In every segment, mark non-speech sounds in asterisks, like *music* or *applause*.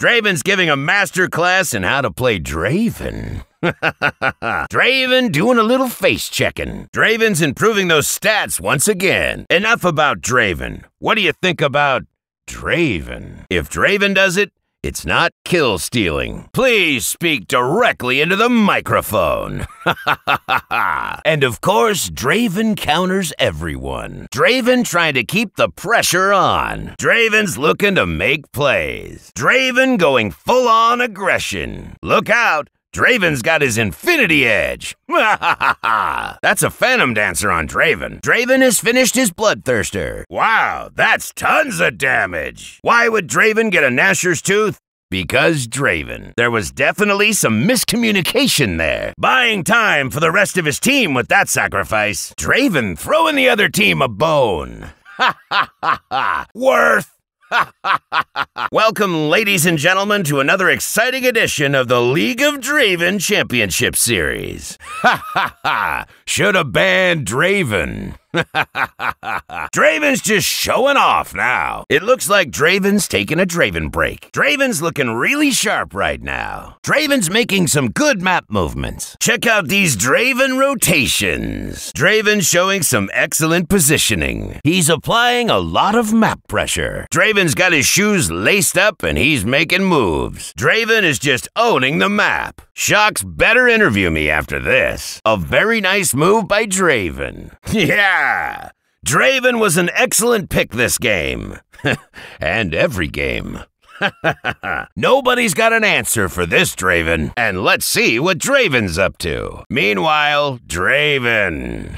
Draven's giving a master class in how to play Draven. *laughs* Draven doing a little face checking. Draven's improving those stats once again. Enough about Draven. What do you think about Draven? If Draven does it, it's not kill stealing. Please speak directly into the microphone. *laughs* and of course, Draven counters everyone. Draven trying to keep the pressure on. Draven's looking to make plays. Draven going full on aggression. Look out, Draven's got his infinity edge. *laughs* that's a phantom dancer on Draven. Draven has finished his bloodthirster. Wow, that's tons of damage. Why would Draven get a Nasher's tooth? Because Draven. There was definitely some miscommunication there. Buying time for the rest of his team with that sacrifice. Draven throwing the other team a bone. Ha ha ha ha! Worth *laughs* Welcome, ladies and gentlemen, to another exciting edition of the League of Draven Championship Series. *laughs* Ha ha ha! Should have banned Draven. *laughs* Draven's just showing off now. It looks like Draven's taking a Draven break. Draven's looking really sharp right now. Draven's making some good map movements. Check out these Draven rotations. Draven's showing some excellent positioning. He's applying a lot of map pressure. Draven's got his shoes laced up and he's making moves. Draven is just owning the map. Shucks better interview me after this. A very nice move by Draven. *laughs* yeah! Draven was an excellent pick this game. *laughs* and every game. *laughs* Nobody's got an answer for this Draven, and let's see what Draven's up to. Meanwhile, Draven.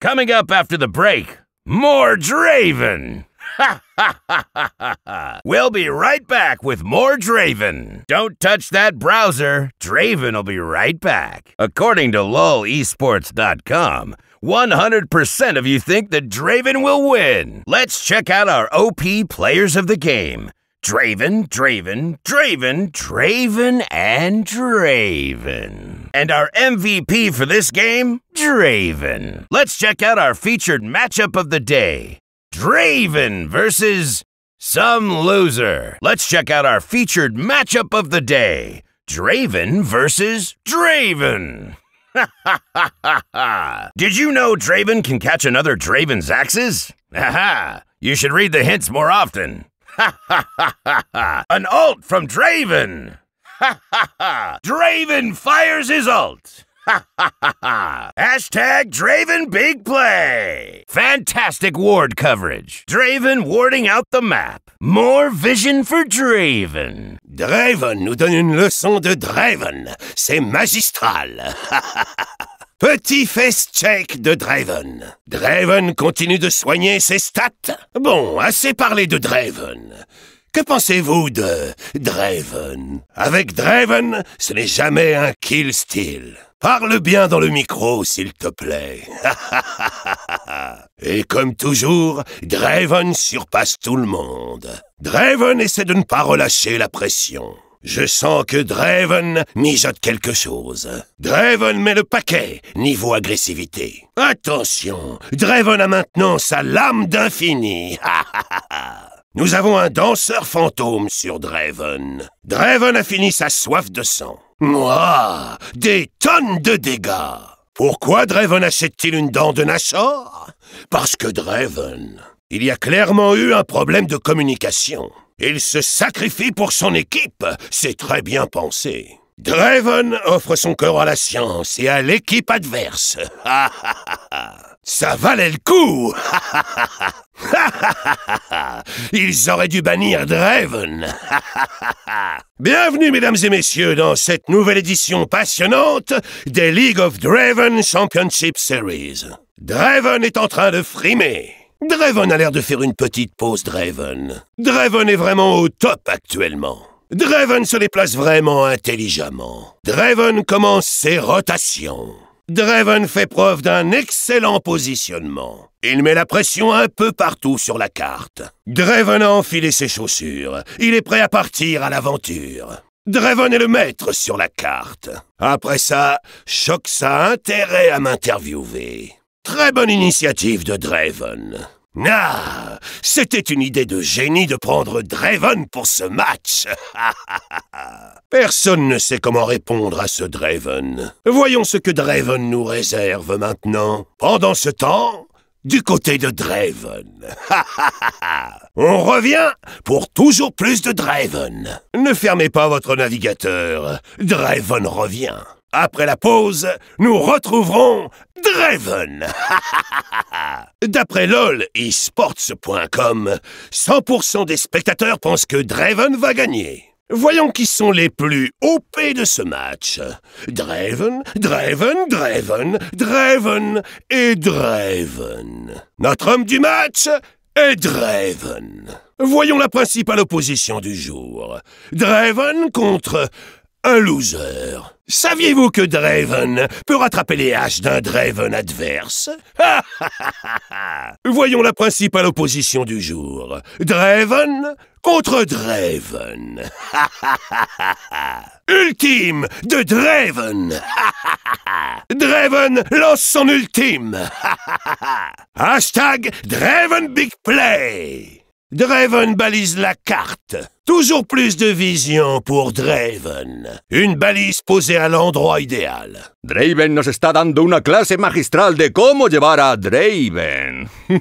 Coming up after the break, more Draven! *laughs* we'll be right back with more Draven. Don't touch that browser. Draven will be right back. According to lolesports.com, 100% of you think that Draven will win. Let's check out our OP players of the game. Draven, Draven, Draven, Draven, and Draven. And our MVP for this game, Draven. Let's check out our featured matchup of the day. Draven versus some loser. Let's check out our featured matchup of the day. Draven versus Draven. *laughs* Did you know Draven can catch another Draven's axes? Haha, you should read the hints more often. *laughs* An ult from Draven. *laughs* Draven fires his ult. Hashtag Draven Big Play. Fantastic ward coverage. Draven warding out the map. More vision for Draven. Draven nous donne une leçon de Draven. C'est magistral. *laughs* Petit face check de Draven. Draven continue de soigner ses stats. Bon, assez parlé de Draven. Que pensez-vous de Draven Avec Draven, ce n'est jamais un kill steal. Parle bien dans le micro, s'il te plaît. *laughs* et comme toujours, Draven surpasse tout le monde. Draven essaie de ne pas relâcher la pression. Je sens que Draven mijote quelque chose. Draven met le paquet, niveau agressivité. Attention, Draven a maintenant sa lame d'infini. *laughs* Nous avons un danseur fantôme sur Draven. Draven a fini sa soif de sang. Moi, des tonnes de dégâts. Pourquoi Draven achète-t-il une dent de Nashor Parce que Draven, il y a clairement eu un problème de communication. Il se sacrifie pour son équipe, c'est très bien pensé. Draven offre son corps à la science et à l'équipe adverse. Ça valait le coup *laughs* Ils auraient dû bannir Draven *laughs* Bienvenue, mesdames et messieurs, dans cette nouvelle édition passionnante des League of Draven Championship Series. Draven est en train de frimer Draven a l'air de faire une petite pause Draven. Draven est vraiment au top actuellement. Draven se déplace vraiment intelligemment. Draven commence ses rotations. Draven fait preuve d'un excellent positionnement. Il met la pression un peu partout sur la carte. Draven a enfilé ses chaussures. Il est prêt à partir à l'aventure. Draven est le maître sur la carte. Après ça, Shox a intérêt à m'interviewer. Très bonne initiative de Draven. Ah C'était une idée de génie de prendre Draven pour ce match *laughs* Personne ne sait comment répondre à ce Draven. Voyons ce que Draven nous réserve maintenant. Pendant ce temps, du côté de Draven. *laughs* On revient pour toujours plus de Draven. Ne fermez pas votre navigateur. Draven revient. Après la pause, nous retrouverons Draven. *laughs* D'après LOL 100% e des spectateurs pensent que Draven va gagner. Voyons qui sont les plus OP de ce match. Draven, Draven, Draven, Draven et Draven. Notre homme du match est Draven. Voyons la principale opposition du jour. Draven contre un loser. Saviez-vous que Draven peut rattraper les haches d'un Draven adverse *laughs* Voyons la principale opposition du jour. Draven contre Draven. *laughs* ultime de Draven. *laughs* Draven lance son ultime. Hashtag Draven Big Play. Draven baliza la carta. Toujours plus de vision pour Draven. Une balise posée à l'endroit ideal. Draven nos está dando una clase magistral de cómo llevar a Draven. *laughs*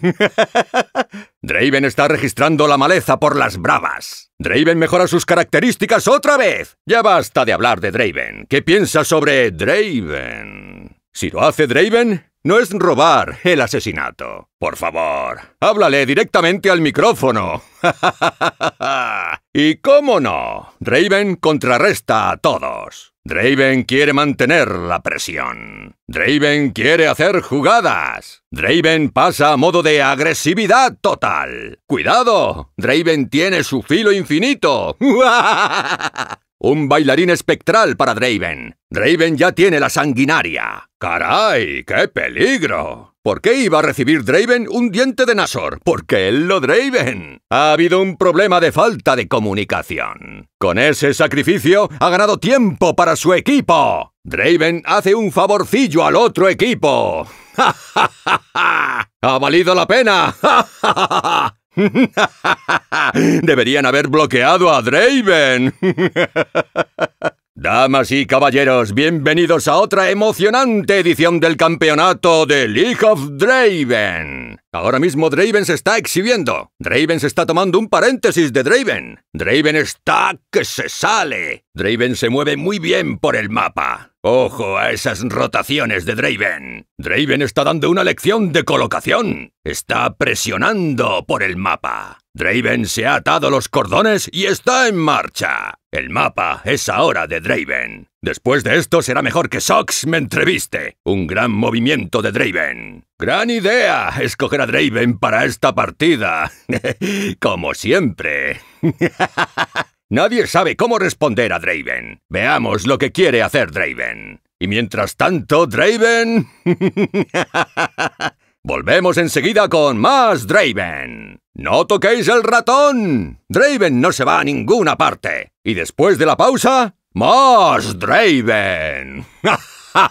Draven está registrando la maleza por las bravas. Draven mejora sus características otra vez. Ya basta de hablar de Draven. ¿Qué piensas sobre Draven? Si lo hace Draven, no es robar el asesinato. Por favor, háblale directamente al micrófono. *laughs* y cómo no, Draven contrarresta a todos. Draven quiere mantener la presión. Draven quiere hacer jugadas. Draven pasa a modo de agresividad total. Cuidado, Draven tiene su filo infinito. *laughs* Un bailarín espectral para Draven. Draven ya tiene la sanguinaria. ¡Caray! ¡Qué peligro! ¿Por qué iba a recibir Draven un diente de Nasor? Porque él lo Draven. Ha habido un problema de falta de comunicación. Con ese sacrificio ha ganado tiempo para su equipo. Draven hace un favorcillo al otro equipo. *laughs* ¡Ja, ha valido la pena! *laughs* ¡Ja, *laughs* Deberían haber bloqueado a Draven. *laughs* Damas y caballeros, bienvenidos a otra emocionante edición del campeonato de League of Draven. Ahora mismo Draven se está exhibiendo. Draven se está tomando un paréntesis de Draven. Draven está que se sale. Draven se mueve muy bien por el mapa. Ojo a esas rotaciones de Draven. Draven está dando una lección de colocación. Está presionando por el mapa. Draven se ha atado los cordones y está en marcha. El mapa es ahora de Draven. Después de esto será mejor que Sox me entreviste. Un gran movimiento de Draven. Gran idea escoger a Draven para esta partida. *laughs* Como siempre. *laughs* Nadie sabe cómo responder a Draven. Veamos lo que quiere hacer Draven. Y mientras tanto, Draven... *laughs* Volvemos enseguida con más Draven. No toquéis el ratón. Draven no se va a ninguna parte. Y después de la pausa, más Draven. *laughs*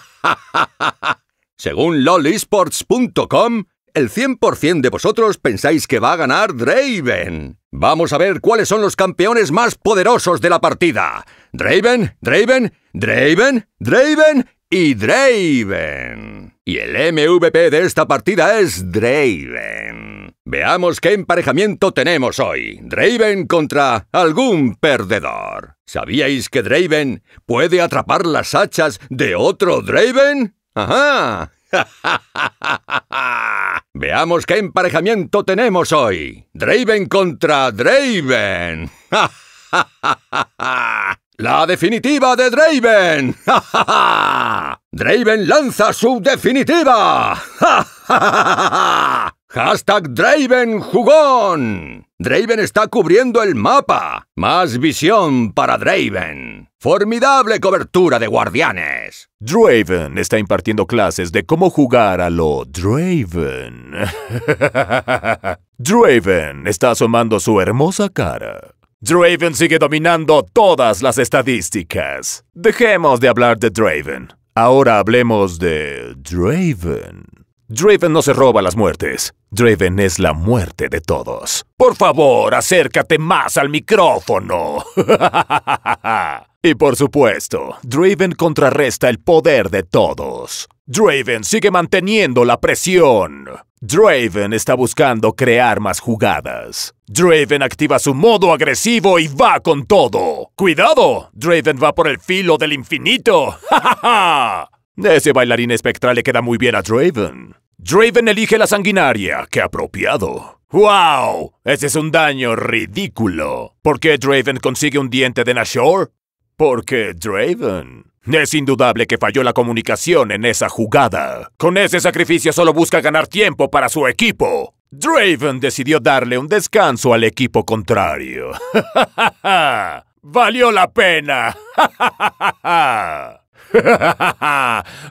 Según lolisports.com, el 100% de vosotros pensáis que va a ganar Draven. Vamos a ver cuáles son los campeones más poderosos de la partida. Draven, Draven, Draven, Draven y Draven. Y el MVP de esta partida es Draven. Veamos qué emparejamiento tenemos hoy. Draven contra algún perdedor. ¿Sabíais que Draven puede atrapar las hachas de otro Draven? ¡Ajá! *laughs* Veamos qué emparejamiento tenemos hoy. Draven contra Draven. *laughs* La definitiva de Draven. *laughs* Draven lanza su definitiva. Hashtag Draven Jugón. Draven está cubriendo el mapa. Más visión para Draven. Formidable cobertura de guardianes. Draven está impartiendo clases de cómo jugar a lo Draven. *laughs* Draven está asomando su hermosa cara. Draven sigue dominando todas las estadísticas. Dejemos de hablar de Draven. Ahora hablemos de Draven. Draven no se roba las muertes. Draven es la muerte de todos. Por favor, acércate más al micrófono. *laughs* y por supuesto, Draven contrarresta el poder de todos. Draven sigue manteniendo la presión. Draven está buscando crear más jugadas. Draven activa su modo agresivo y va con todo. ¡Cuidado! Draven va por el filo del infinito. *laughs* Ese bailarín espectral le queda muy bien a Draven. Draven elige la sanguinaria. ¡Qué apropiado! ¡Wow! Ese es un daño ridículo. ¿Por qué Draven consigue un diente de Nashor? Porque Draven... Es indudable que falló la comunicación en esa jugada. Con ese sacrificio solo busca ganar tiempo para su equipo. Draven decidió darle un descanso al equipo contrario. *laughs* ¡Valió la pena!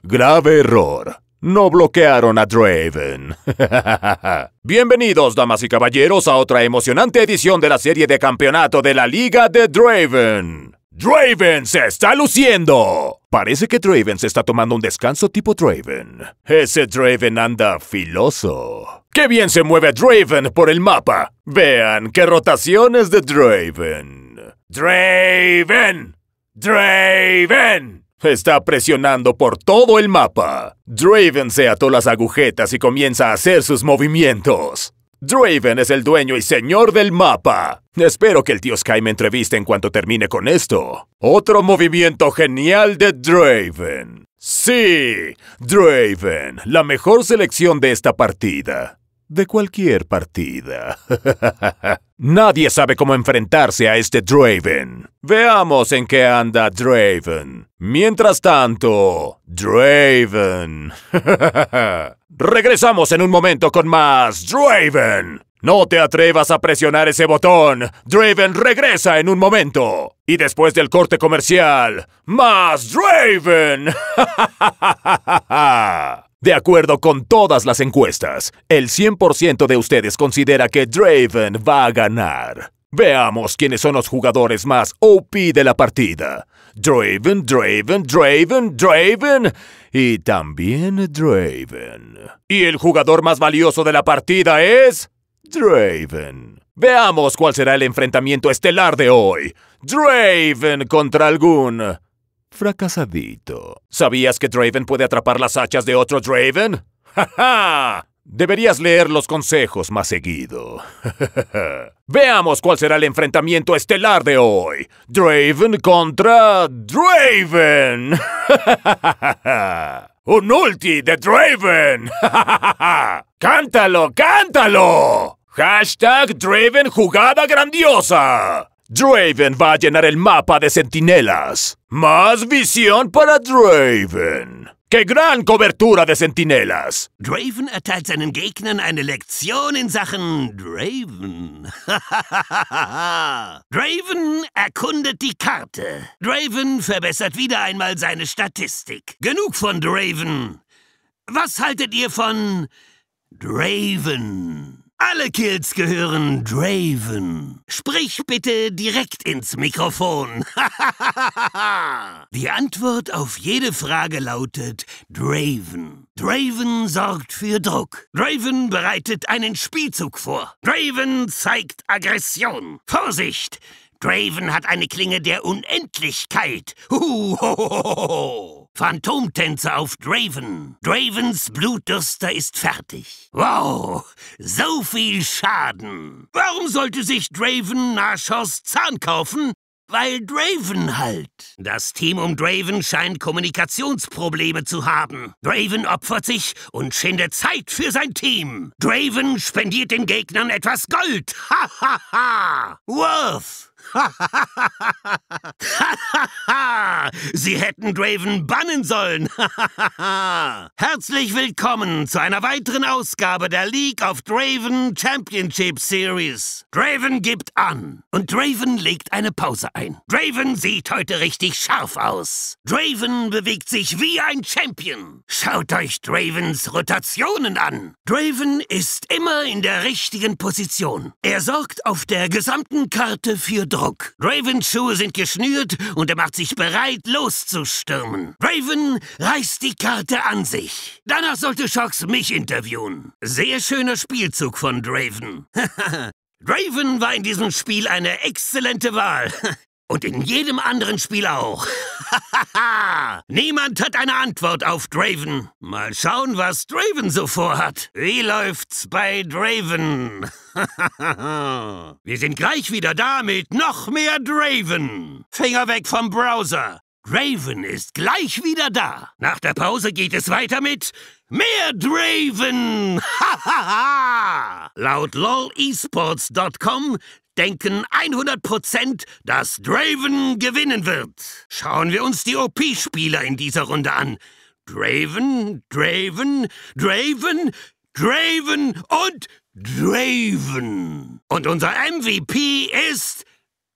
Grave error no bloquearon a Draven. *laughs* Bienvenidos, damas y caballeros, a otra emocionante edición de la serie de campeonato de la Liga de Draven. Draven se está luciendo. Parece que Draven se está tomando un descanso tipo Draven. Ese Draven anda filoso. ¡Qué bien se mueve Draven por el mapa! Vean qué rotaciones de Draven. Draven. Draven. Está presionando por todo el mapa. Draven se ató las agujetas y comienza a hacer sus movimientos. Draven es el dueño y señor del mapa. Espero que el tío Sky me entreviste en cuanto termine con esto. Otro movimiento genial de Draven. Sí, Draven, la mejor selección de esta partida de cualquier partida. *laughs* Nadie sabe cómo enfrentarse a este Draven. Veamos en qué anda Draven. Mientras tanto, Draven. *laughs* Regresamos en un momento con más Draven. No te atrevas a presionar ese botón. Draven regresa en un momento. Y después del corte comercial, más Draven. *laughs* De acuerdo con todas las encuestas, el 100% de ustedes considera que Draven va a ganar. Veamos quiénes son los jugadores más OP de la partida. Draven, Draven, Draven, Draven y también Draven. Y el jugador más valioso de la partida es... Draven. Veamos cuál será el enfrentamiento estelar de hoy. Draven contra algún fracasadito. ¿Sabías que Draven puede atrapar las hachas de otro Draven? ¡Ja, Deberías leer los consejos más seguido. *laughs* Veamos cuál será el enfrentamiento estelar de hoy. Draven contra Draven. *laughs* Un ulti de Draven. *laughs* cántalo, cántalo. Hashtag Draven jugada grandiosa. Draven va a llenar el mapa de sentinelas. Más visión para Draven. ¡Qué gran cobertura de sentinelas! Draven erteilt seinen Gegnern eine Lektion in Sachen Draven. *laughs* Draven erkundet die Karte. Draven verbessert wieder einmal seine Statistik. Genug von Draven. Was haltet ihr von Draven? Alle Kills gehören Draven. Sprich bitte direkt ins Mikrofon. *laughs* Die Antwort auf jede Frage lautet Draven. Draven sorgt für Druck. Draven bereitet einen Spielzug vor. Draven zeigt Aggression. Vorsicht! Draven hat eine Klinge der Unendlichkeit. Huhuhohoho. Phantomtänze auf Draven. Dravens Blutdürster ist fertig. Wow, so viel Schaden. Warum sollte sich Draven Nashors Zahn kaufen? Weil Draven halt. Das Team um Draven scheint Kommunikationsprobleme zu haben. Draven opfert sich und schindet Zeit für sein Team. Draven spendiert den Gegnern etwas Gold. *laughs* Ha ha ha. Worth. *laughs* Sie hätten Draven bannen sollen. *laughs* Herzlich willkommen zu einer weiteren Ausgabe der League of Draven Championship Series. Draven gibt an und Draven legt eine Pause ein. Draven sieht heute richtig scharf aus. Draven bewegt sich wie ein Champion. Schaut euch Dravens Rotationen an. Draven ist immer in der richtigen Position. Er sorgt auf der gesamten Karte für Druck. Druck. Ravens Schuhe sind geschnürt und er macht sich bereit, loszustürmen. Raven reißt die Karte an sich. Danach sollte Shox mich interviewen. Sehr schöner Spielzug von Draven. *laughs* Draven war in diesem Spiel eine exzellente Wahl. *laughs* Und in jedem anderen Spiel auch. *laughs* Niemand hat eine Antwort auf Draven. Mal schauen, was Draven so vorhat. Wie läuft's bei Draven? *laughs* Wir sind gleich wieder da mit noch mehr Draven. Finger weg vom Browser. Draven ist gleich wieder da. Nach der Pause geht es weiter mit Mehr Draven! *laughs* Laut lolesports.com denken 100%, dass Draven gewinnen wird. Schauen wir uns die OP-Spieler in dieser Runde an. Draven, Draven, Draven, Draven und Draven. Und unser MVP ist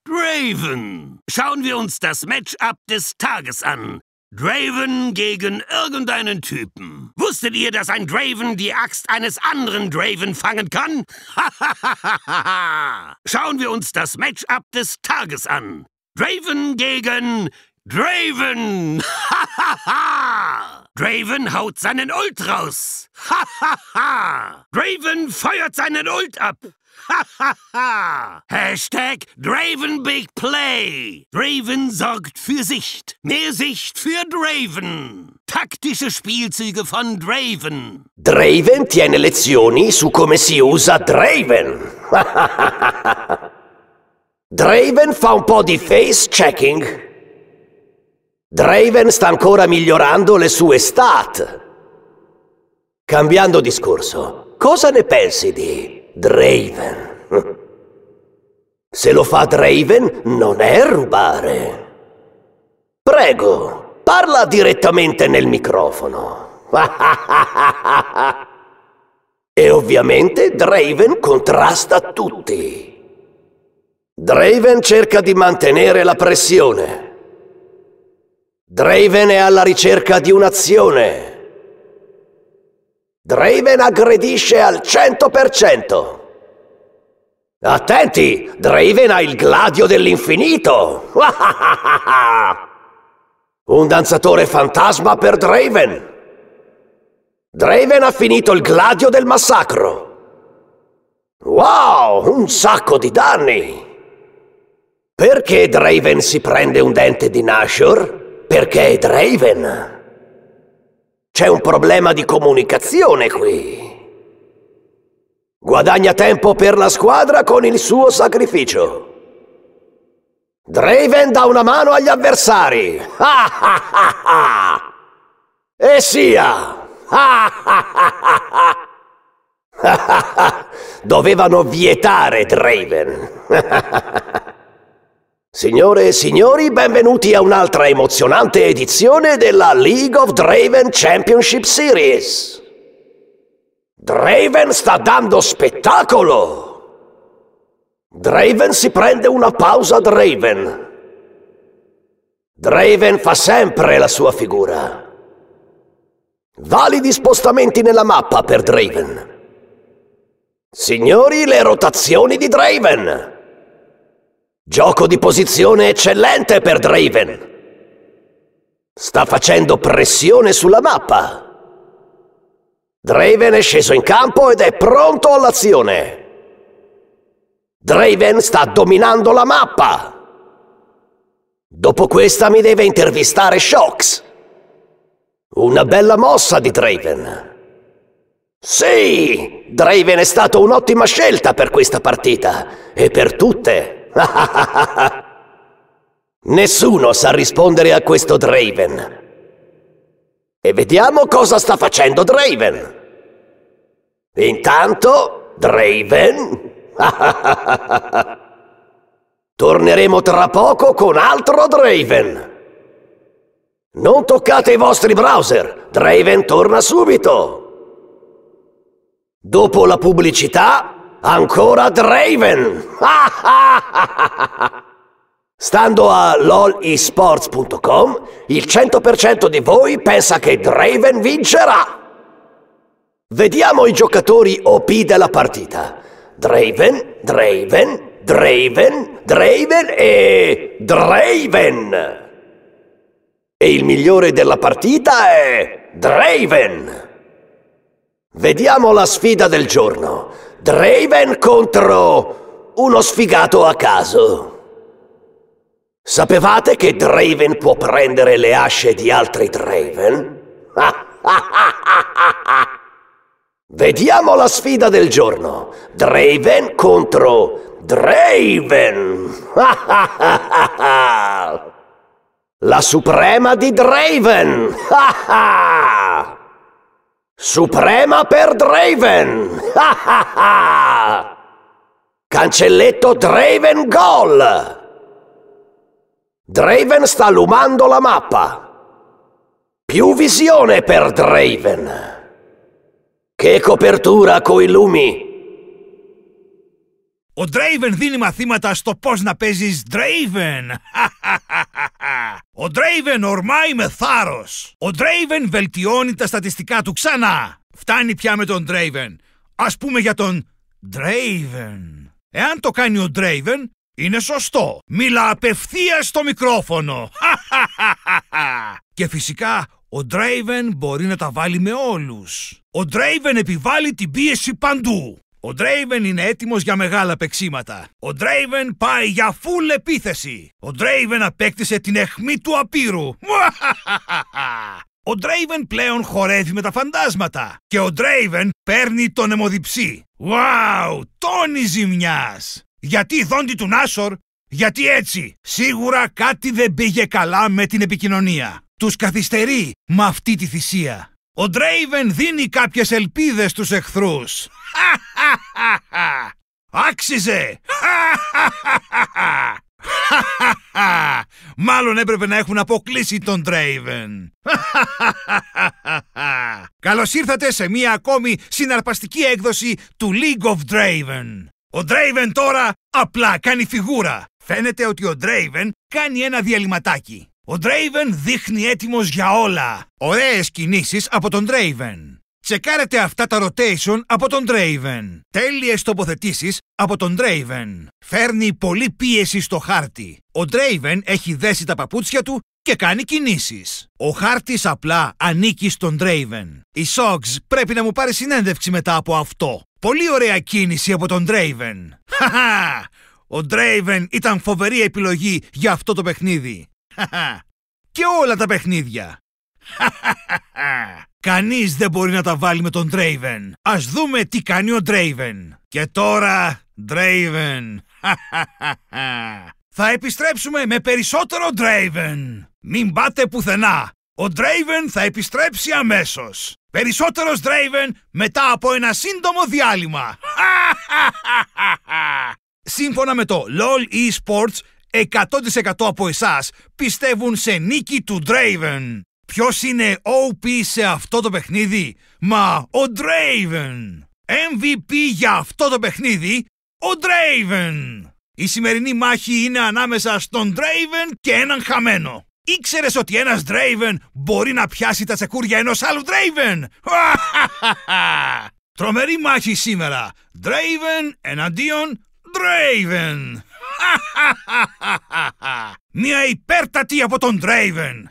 Draven. Schauen wir uns das Matchup des Tages an. Draven gegen irgendeinen Typen. Wusstet ihr, dass ein Draven die Axt eines anderen Draven fangen kann? *laughs* Schauen wir uns das Matchup des Tages an. Draven gegen Draven! *laughs* Draven haut seinen Ult raus! *laughs* Draven feuert seinen Ult ab! Hashtag Dravenbig Play. Draven sorgt für Sicht. Mehr Sicht für Draven. Taktische Spielzüge von Draven. Draven tiene lezioni su come si usa Draven. *laughs* Draven fa un po' di face checking. Draven sta ancora migliorando le sue stat. Cambiando discorso, cosa ne pensi di Draven. Se lo fa Draven, non è rubare. Prego, parla direttamente nel microfono. *laughs* e ovviamente Draven contrasta tutti. Draven cerca di mantenere la pressione. Draven è alla ricerca di un'azione. Draven aggredisce al 100%. Attenti, Draven ha il gladio dell'infinito. *laughs* Un danzatore fantasma per Draven. Draven ha finito il gladio del massacro. Wow, un sacco di danni! Perché Draven si prende un dente di Nashor? Perché è Draven! C'è un problema di comunicazione qui. Guadagna tempo per la squadra con il suo sacrificio. Draven dà una mano agli avversari. e sia! Dovevano vietare Draven. Signore e signori, benvenuti a un'altra emozionante edizione della League of Draven Championship Series. Draven sta dando spettacolo! Draven si prende una pausa Draven. Draven fa sempre la sua figura. Validi spostamenti nella mappa per Draven. Signori, le rotazioni di Draven! Gioco di posizione eccellente per Draven! Sta facendo pressione sulla mappa! Draven è sceso in campo ed è pronto all'azione! Draven sta dominando la mappa! Dopo questa mi deve intervistare Shox! Una bella mossa di Draven! Sì, Draven è stato un'ottima scelta per questa partita e per tutte! *laughs* Nessuno sa rispondere a questo Draven. E vediamo cosa sta facendo Draven. Intanto, Draven... *laughs* Torneremo tra poco con altro Draven. Non toccate i vostri browser. Draven torna subito. Dopo la pubblicità, Ancora Draven! *laughs* Stando a lolesports.com, il 100% di voi pensa che Draven vincerà! Vediamo i giocatori OP della partita. Draven, Draven, Draven, Draven e... Draven! E il migliore della partita è... Draven! Vediamo la sfida del giorno. Draven contro uno sfigato a caso. Sapevate che Draven può prendere le asce di altri Draven? *laughs* Vediamo la sfida del giorno. Draven contro Draven. *laughs* la suprema di Draven. *laughs* Suprema per Draven! Cancelletto Draven Gol! Draven sta lumando la mappa. Più visione per Draven. Che copertura coi lumi! Ο Draven δίνει μαθήματα στο πώς να παίζεις Draven. *laughs* Ο Draven ορμάει με θάρρος. Ο Draven βελτιώνει τα στατιστικά του ξανά. Φτάνει πια με τον Draven. Ας πούμε για τον Draven. Εάν το κάνει ο Draven, είναι σωστό. Μιλά απευθεία στο μικρόφωνο. *laughs* Και φυσικά ο Draven μπορεί να τα βάλει με όλους. Ο Draven επιβάλλει την πίεση παντού. Ο Draven είναι έτοιμος για μεγάλα πεξίματα. Ο Draven πάει για φουλ επίθεση. Ο Draven απέκτησε την αιχμή του απείρου. *laughs* Ο Draven πλέον χορεύει με τα φαντάσματα και ο Draven παίρνει τον αιμοδιψή. Wow, τόνι ζημιάς! Γιατί δόντι του Νάσορ, γιατί έτσι, σίγουρα κάτι δεν πήγε καλά με την επικοινωνία. Τους καθυστερεί με αυτή τη θυσία. Ο Draven δίνει κάποιες ελπίδες στους εχθρούς. *laughs* Άξιζε! *laughs* Μάλλον έπρεπε να έχουν αποκλείσει τον Draven. *laughs* Καλώς ήρθατε σε μία ακόμη συναρπαστική έκδοση του League of Draven. Ο Draven τώρα απλά κάνει φιγούρα. Φαίνεται ότι ο Draven κάνει ένα διαλυματάκι. Ο Draven δείχνει έτοιμος για όλα. Ωραίες κινήσεις από τον Draven. Τσεκάρετε αυτά τα rotation από τον Draven. Τέλειες τοποθετήσεις από τον Draven. Φέρνει πολλή πίεση στο χάρτη. Ο Draven έχει δέσει τα παπούτσια του και κάνει κινήσεις. Ο χάρτης απλά ανήκει στον Draven. Η Sogs πρέπει να μου πάρει συνέντευξη μετά από αυτό. Πολύ ωραία κίνηση από τον Draven. Χαχα! Ο Draven ήταν φοβερή επιλογή για αυτό το παιχνίδι. Χαχα! Και όλα τα παιχνίδια. Χαχαχα! Κανείς δεν μπορεί να τα βάλει με τον Draven. Ας δούμε τι κάνει ο Draven. Και τώρα, Draven. *laughs* θα επιστρέψουμε με περισσότερο Draven. Μην πάτε πουθενά. Ο Draven θα επιστρέψει αμέσως. Περισσότερος Draven μετά από ένα σύντομο διάλειμμα. *laughs* Σύμφωνα με το LOL eSports, 100% από εσάς πιστεύουν σε νίκη του Draven. Ποιος είναι OP σε αυτό το παιχνίδι? Μα ο Draven! MVP για αυτό το παιχνίδι, ο Draven! Η σημερινή μάχη είναι ανάμεσα στον Draven και έναν χαμένο. Ήξερε ότι ένας Draven μπορεί να πιάσει τα τσεκούρια ενός άλλου Draven! *laughs* Τρομερή μάχη σήμερα. Draven εναντίον Draven. Μια υπέρτατη από τον Draven.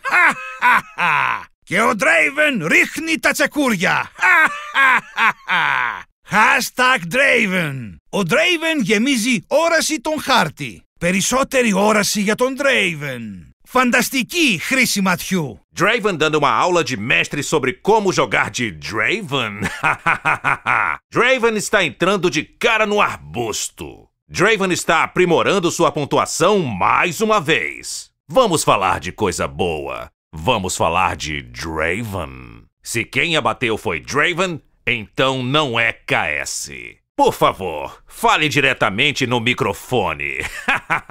Και ο Draven ρίχνει τα τσεκούρια. Hashtag Draven. Ο Draven γεμίζει όραση τον χάρτη. Περισσότερη όραση για τον Draven. Φανταστική χρήση ματιού. Draven dando uma aula de mestre sobre como jogar de Draven. Draven está entrando de cara no arbusto. Draven está aprimorando sua pontuação mais uma vez. Vamos falar de coisa boa. Vamos falar de Draven. Se quem abateu foi Draven, então não é KS. Por favor, fale diretamente no microfone.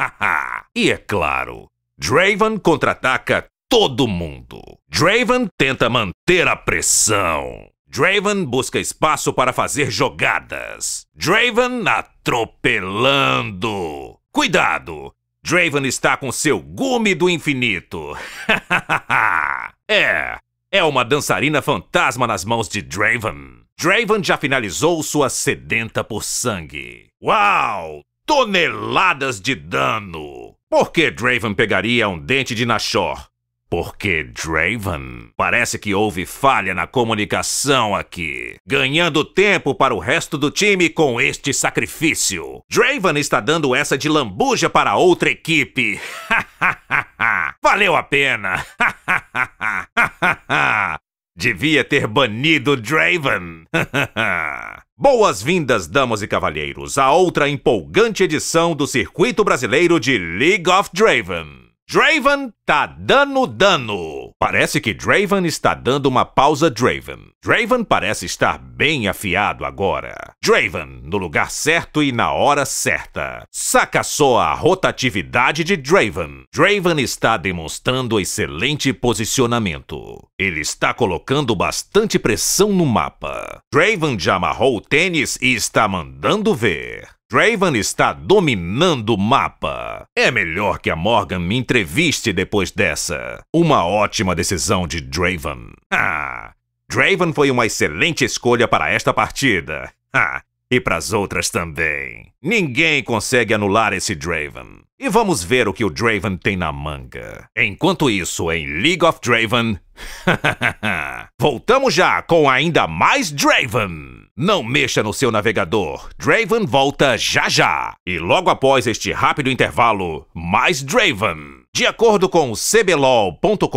*laughs* e é claro, Draven contra-ataca todo mundo. Draven tenta manter a pressão. Draven busca espaço para fazer jogadas. Draven ataca atropelando. Cuidado! Draven está com seu gume do infinito. *laughs* é, é uma dançarina fantasma nas mãos de Draven. Draven já finalizou sua sedenta por sangue. Uau! Toneladas de dano! Por que Draven pegaria um dente de Nashor? Porque Draven? Parece que houve falha na comunicação aqui. Ganhando tempo para o resto do time com este sacrifício. Draven está dando essa de lambuja para outra equipe. *laughs* Valeu a pena. *laughs* Devia ter banido Draven. *laughs* Boas-vindas, damas e cavalheiros, a outra empolgante edição do Circuito Brasileiro de League of Draven. Draven tá dando dano. Parece que Draven está dando uma pausa Draven. Draven parece estar bem afiado agora. Draven, no lugar certo e na hora certa. Saca só a rotatividade de Draven. Draven está demonstrando excelente posicionamento. Ele está colocando bastante pressão no mapa. Draven já amarrou o tênis e está mandando ver. Draven está dominando o mapa. É melhor que a Morgan me entreviste depois dessa. Uma ótima decisão de Draven. Ah, Draven foi uma excelente escolha para esta partida. Ah, e pras outras também. Ninguém consegue anular esse Draven. E vamos ver o que o Draven tem na manga. Enquanto isso, em League of Draven... *laughs* Voltamos já com ainda mais Draven! Não mexa no seu navegador. Draven volta já já. E logo após este rápido intervalo, mais Draven. De acordo com cblol.com.br,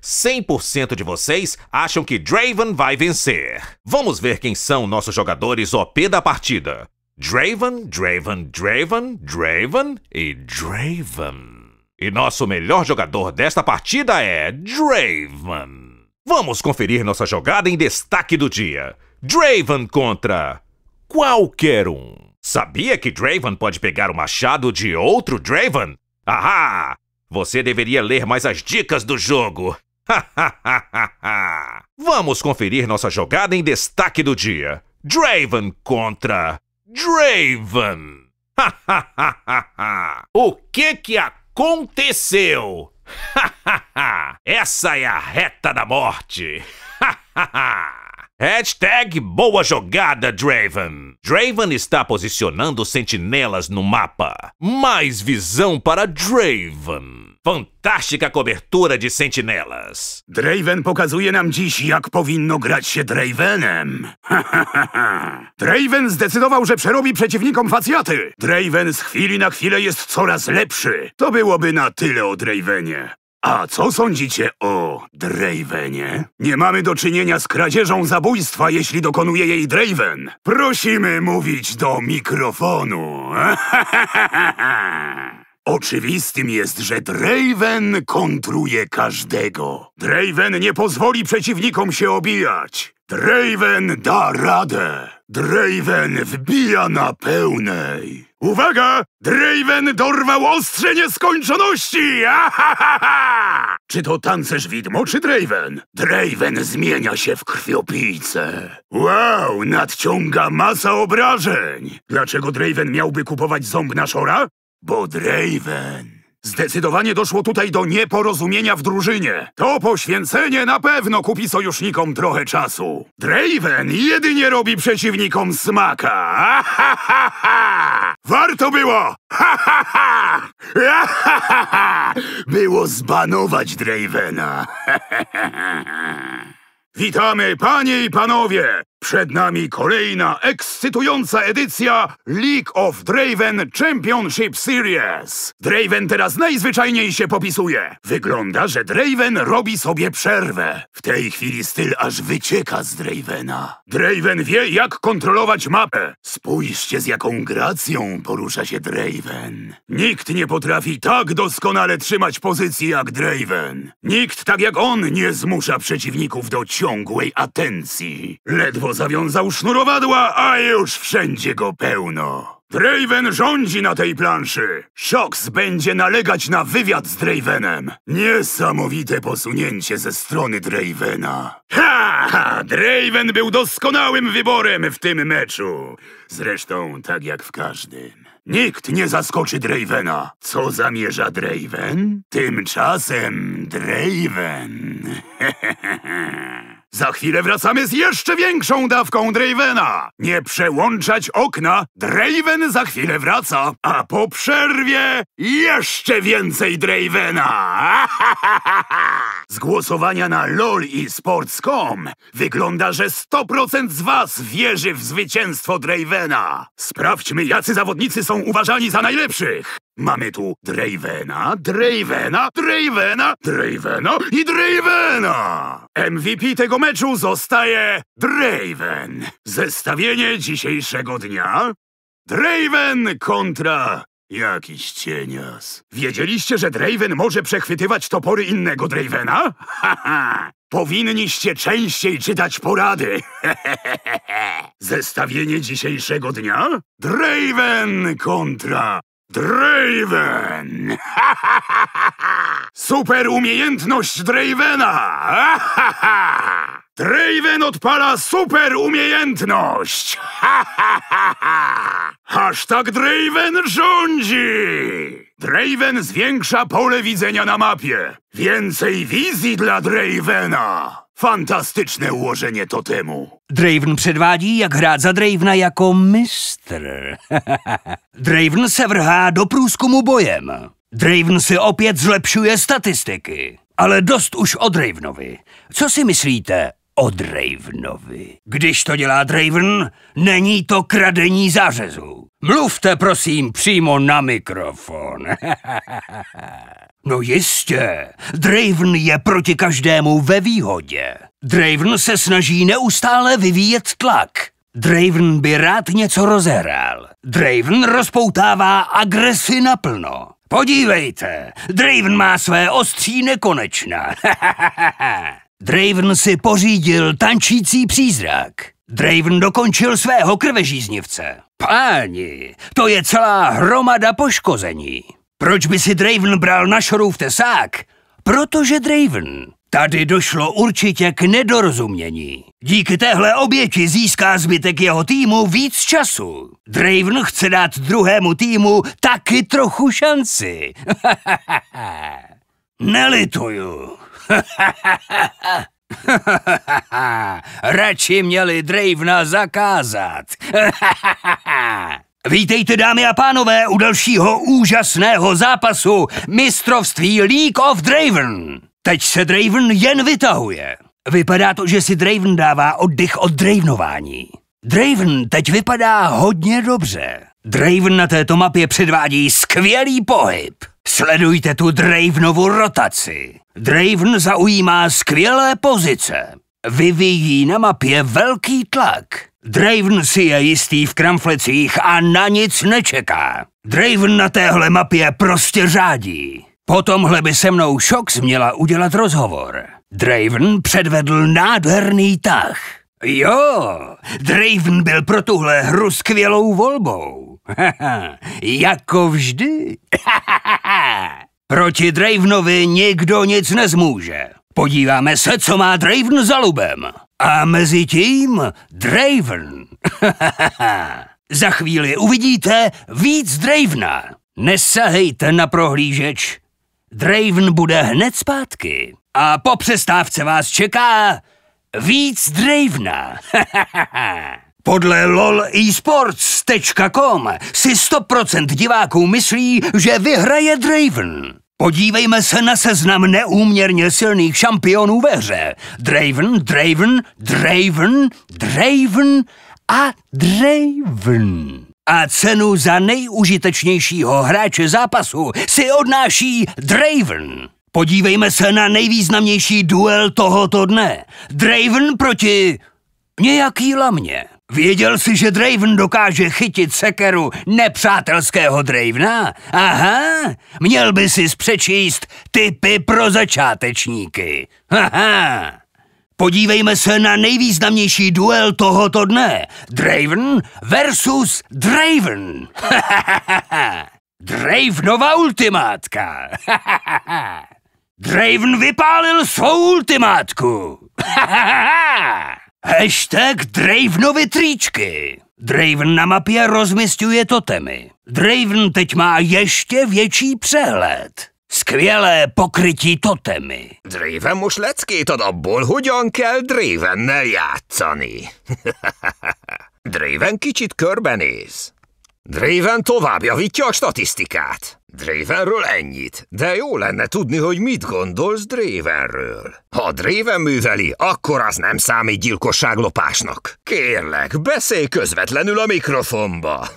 100% de vocês acham que Draven vai vencer. Vamos ver quem são nossos jogadores OP da partida. Draven, Draven, Draven, Draven e Draven. E nosso melhor jogador desta partida é Draven. Vamos conferir nossa jogada em destaque do dia. Draven contra qualquer um. Sabia que Draven pode pegar o machado de outro Draven? Ahá! Você deveria ler mais as dicas do jogo. *laughs* Vamos conferir nossa jogada em destaque do dia. Draven contra Draven. *laughs* o que que aconteceu? *laughs* Essa é a reta da morte. Hashtag Boa Jogada, Draven. Draven está posicionando sentinelas no mapa. Mais visão para Draven. Fantástica cobertura de sentinelas. Draven pokazuje nam dziś, jak powinno grać się Dravenem. *laughs* Draven zdecydował, że przerobi przeciwnikom facjaty. Draven z chwili na chwilę jest coraz lepszy. To byłoby na tyle o Dravenie. A co sądzicie o Dravenie? Nie mamy do czynienia z kradzieżą zabójstwa, jeśli dokonuje jej Draven. Prosimy mówić do mikrofonu. *laughs* Oczywistym jest, że Draven kontruje każdego. Draven nie pozwoli przeciwnikom się obijać. Draven da radę. Draven wbija na pełnej. Uwaga! Draven dorwał ostrze nieskończoności! Ahahaha! Czy to tancerz widmo, czy Draven? Draven zmienia się w krwiopijce. Wow, nadciąga masa obrażeń. Dlaczego Draven miałby kupować ząb na szora? Bo Draven... Zdecydowanie doszło tutaj do nieporozumienia w drużynie. To poświęcenie na pewno kupi sojusznikom trochę czasu. Draven jedynie robi przeciwnikom smaka. Warto było! Było zbanować Dravena. *laughs* Witamy, panie i panowie! Przed nami kolejna ekscytująca edycja League of Draven Championship Series. Draven teraz najzwyczajniej się popisuje. Wygląda, że Draven robi sobie przerwę. W tej chwili styl aż wycieka z Dravena. Draven wie, jak kontrolować mapę. Spójrzcie, z jaką gracją porusza się Draven. Nikt nie potrafi tak doskonale trzymać pozycji jak Draven. Nikt tak jak on nie zmusza przeciwników do ciągłej atencji. Ledwo zawiązał sznurowadła, a już wszędzie go pełno. Draven rządzi na tej planszy. Shox będzie nalegać na wywiad z Dravenem. Niesamowite posunięcie ze strony Dravena. Ha, ha! Draven był doskonałym wyborem w tym meczu. Zresztą tak jak w każdym. Nikt nie zaskoczy Dravena. Co zamierza Draven? Tymczasem Draven. *laughs* Za chwilę wracamy z jeszcze większą dawką Dravena. Nie przełączać okna. Draven za chwilę wraca. A po przerwie jeszcze więcej Dravena. *laughs* z głosowania na LOL i Sports.com wygląda, że 100% z was wierzy w zwycięstwo Dravena. Sprawdźmy, jacy zawodnicy są uważani za najlepszych. Mamy tu Dravena, Dravena, Dravena, Dravena i Dravena! MVP tego meczu zostaje Draven. Zestawienie dzisiejszego dnia? Draven kontra Jakiś cienias. Wiedzieliście, że Draven może przechwytywać topory innego Dravena? Haha! *laughs* Powinniście częściej czytać porady. *laughs* Zestawienie dzisiejszego dnia? Draven kontra Draven! *laughs* Super umiejętność Dravena! *laughs* Draven odpala super umiejętność! *laughs* Hashtag Draven rządzi! Draven zwiększa pole widzenia na mapie. Więcej wizji dla Dravena! Fantastyczne ułożenie totemu. Draven předvádí, jak hrát za Dravena jako mistr. *laughs* Draven se vrhá do průzkumu bojem. Draven si opět zlepšuje statistiky. Ale dost už o Dravenovi. Co si myslíte o Dravenovi? Když to dělá Draven, není to kradení zářezu. Mluvte prosím přímo na mikrofon. *laughs* no jistě, Draven je proti každému ve výhodě. Draven se snaží neustále vyvíjet tlak. Draven by rád něco rozehrál. Draven rozpoutává agresy naplno. Podívejte, Draven má své ostří nekonečná. *laughs* Draven si pořídil tančící přízrak. Draven dokončil svého krvežíznivce. Páni, to je celá hromada poškození. Proč by si Draven bral na šrouf tesák? Protože Draven. Tady došlo určitě k nedorozumění. Díky téhle oběti získá zbytek jeho týmu víc času. Draven chce dát druhému týmu taky trochu šanci. *laughs* Nelituju. *laughs* *laughs* *laughs* Radši měli Dravena zakázat. *laughs* Vítejte, dámy a pánové, u dalšího úžasného zápasu mistrovství League of Draven. Teď se Draven jen vytahuje. Vypadá to, že si Draven dává oddech od Dravenování. Draven teď vypadá hodně dobře. Draven na této mapě předvádí skvělý pohyb. Sledujte tu Dravenovu rotaci. Draven zaujímá skvělé pozice. Vyvíjí na mapě velký tlak. Draven si je jistý v kramflecích a na nic nečeká. Draven na téhle mapě prostě řádí. Potomhle by se mnou Shox měla udělat rozhovor. Draven předvedl nádherný tah. Jo, Draven byl pro tuhle hru skvělou volbou. *laughs* jako vždy. *laughs* Proti Dravenovi nikdo nic nezmůže. Podíváme se, co má Draven za lubem. A mezi tím Draven. *laughs* za chvíli uvidíte víc Dravena. Nesahejte na prohlížeč. Draven bude hned zpátky. A po přestávce vás čeká víc Dravena. Podle lolesports.com si 100% diváků myslí, že vyhraje Draven. Podívejme se na seznam neúměrně silných šampionů ve hře. Draven, Draven, Draven, Draven a Draven. A cenu za nejužitečnějšího hráče zápasu si odnáší Draven. Podívejme se na nejvýznamnější duel tohoto dne. Draven proti nějaký lamě. Věděl jsi, že Draven dokáže chytit sekeru nepřátelského Dravena? Aha, měl by si přečíst typy pro začátečníky. Aha. Podívejme se na nejvýznamnější duel tohoto dne. Draven versus Draven. Dravenova ultimátka. Draven vypálil svou ultimátku. Hashtag Dravenovi tričky. Draven na mapě rozmistňuje totemy. Draven teď má ještě větší přehled. Skvělé pokrytí totemy. Draven muslecký to do hogyan kell Dravennel Draven *laughs* kicsit körbenéz. Draven to javítja a statistikát. Drévenről ennyit, de jó lenne tudni, hogy mit gondolsz Drévenről. Ha Dréven műveli, akkor az nem számít gyilkosságlopásnak. Kérlek, beszélj közvetlenül a mikrofonba.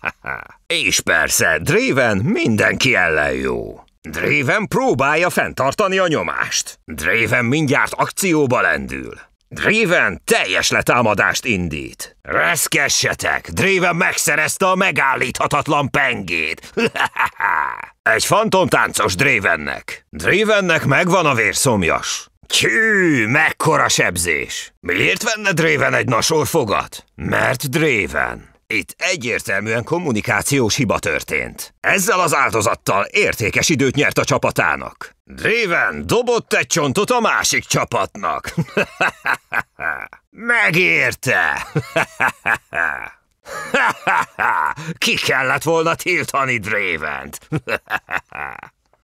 *laughs* És persze, Dréven mindenki ellen jó. Dréven próbálja fenntartani a nyomást. Dréven mindjárt akcióba lendül. Driven teljes letámadást indít. Reszkessetek! Driven megszerezte a megállíthatatlan pengét. *laughs* Egy fantomtáncos Drivennek. Drivennek megvan a vérszomjas. Tű, mekkora sebzés! Miért venne Draven egy nasor fogat? Mert Draven. Itt egyértelműen kommunikációs hiba történt. Ezzel az áldozattal értékes időt nyert a csapatának. Driven dobott egy csontot a másik csapatnak. *laughs* Megérte! *laughs* Ki kellett volna tiltani Drévent! *laughs*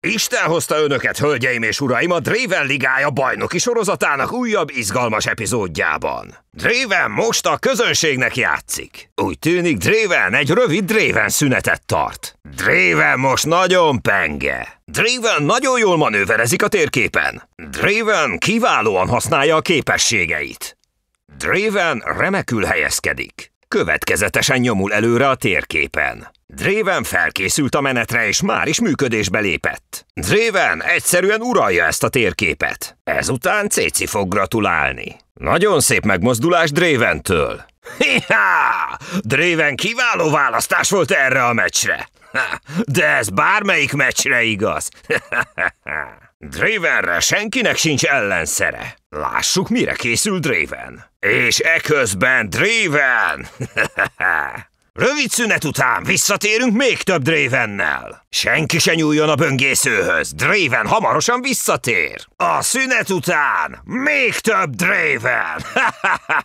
Isten hozta önöket, hölgyeim és uraim, a Draven ligája bajnoki sorozatának újabb izgalmas epizódjában. Draven most a közönségnek játszik. Úgy tűnik, Draven egy rövid Draven szünetet tart. Draven most nagyon penge. Draven nagyon jól manőverezik a térképen. Draven kiválóan használja a képességeit. Draven remekül helyezkedik. Következetesen nyomul előre a térképen. Draven felkészült a menetre, és már is működésbe lépett. Draven egyszerűen uralja ezt a térképet. Ezután Céci fog gratulálni. Nagyon szép megmozdulás Draventől. Hiha! Draven kiváló választás volt erre a meccsre. De ez bármelyik meccsre igaz. *laughs* Dravenre senkinek sincs ellenszere. Lássuk, mire készül Draven. És eközben Draven! *laughs* Rövid szünet után visszatérünk még több Dravennel. Senki se nyúljon a böngészőhöz, Draven hamarosan visszatér. A szünet után még több Draven.